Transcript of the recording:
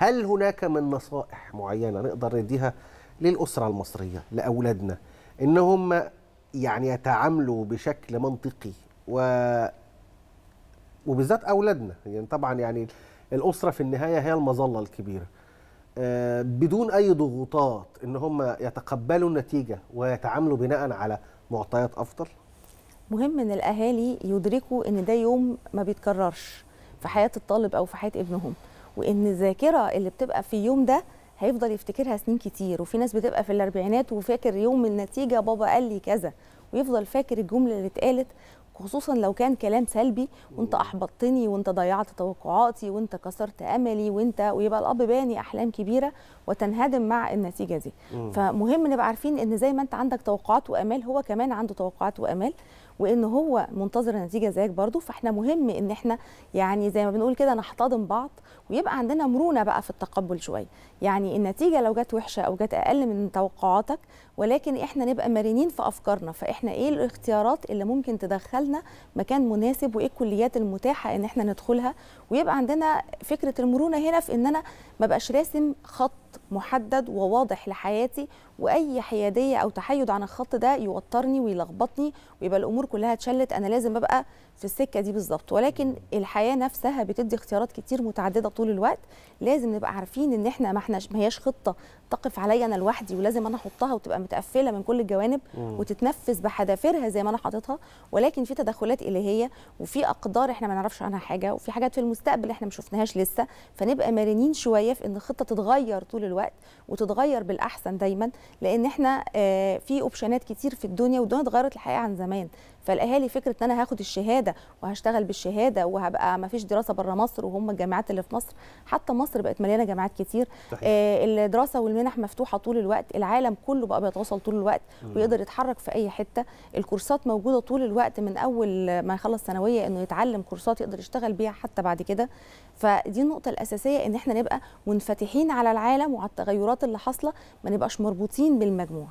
هل هناك من نصائح معينه نقدر نديها للاسره المصريه لاولادنا ان هم يعني يتعاملوا بشكل منطقي و وبالذات اولادنا يعني طبعا يعني الاسره في النهايه هي المظله الكبيره آه، بدون اي ضغوطات ان هم يتقبلوا النتيجه ويتعاملوا بناء على معطيات افضل مهم ان الاهالي يدركوا ان ده يوم ما بيتكررش في حياه الطالب او في حياه ابنهم وان الذاكره اللي بتبقى في اليوم ده هيفضل يفتكرها سنين كتير وفي ناس بتبقى في الاربعينات وفاكر يوم النتيجه بابا قال لي كذا ويفضل فاكر الجمله اللي اتقالت خصوصا لو كان كلام سلبي وانت احبطتني وانت ضيعت توقعاتي وانت كسرت املي وانت ويبقى الاب باني احلام كبيره وتنهدم مع النتيجه دي فمهم نبقى عارفين ان زي ما انت عندك توقعات وامال هو كمان عنده توقعات وامال وان هو منتظر نتيجه زيك برضو فاحنا مهم ان احنا يعني زي ما بنقول كده نحتضن بعض ويبقى عندنا مرونه بقى في التقبل شويه يعني النتيجه لو جت وحشه او جت اقل من توقعاتك ولكن احنا نبقى مرنين في افكارنا فاحنا ايه الاختيارات اللي ممكن تدخل لنا مكان مناسب وايه الكليات المتاحه ان احنا ندخلها ويبقى عندنا فكره المرونه هنا في ان انا ما بقاش راسم خط محدد وواضح لحياتي واي حياديه او تحيد عن الخط ده يوترني ويلخبطني ويبقى الامور كلها اتشلت انا لازم ابقى في السكه دي بالظبط ولكن الحياه نفسها بتدي اختيارات كتير متعدده طول الوقت لازم نبقى عارفين ان احنا ما احنا ما هياش خطه تقف عليا انا لوحدي ولازم انا احطها وتبقى متقفله من كل الجوانب وتتنفذ بحذافيرها زي ما انا حاططها ولكن في تدخلات الهيه وفي اقدار احنا ما نعرفش عنها حاجه وفي حاجات في المستقبل احنا ما شفناهاش لسه فنبقى مرنين شويه في ان الخطه تتغير طول الوقت وتتغير بالاحسن دايما لان احنا آه، في اوبشنات كتير في الدنيا والدنيا اتغيرت الحقيقه عن زمان فالاهالي فكره ان انا هاخد الشهاده وهشتغل بالشهاده وهبقى ما فيش دراسه بره مصر وهم الجامعات اللي في مصر حتى مصر بقت مليانه جامعات كتير آه الدراسه والمنح مفتوحه طول الوقت العالم كله بقى بيتواصل طول الوقت مم. ويقدر يتحرك في اي حته الكورسات موجوده طول الوقت من اول ما يخلص ثانويه انه يتعلم كورسات يقدر يشتغل بيها حتى بعد كده فدي النقطه الاساسيه ان احنا نبقى منفتحين على العالم وعلى التغيرات اللي حاصله ما نبقاش مربوطين بالمجموع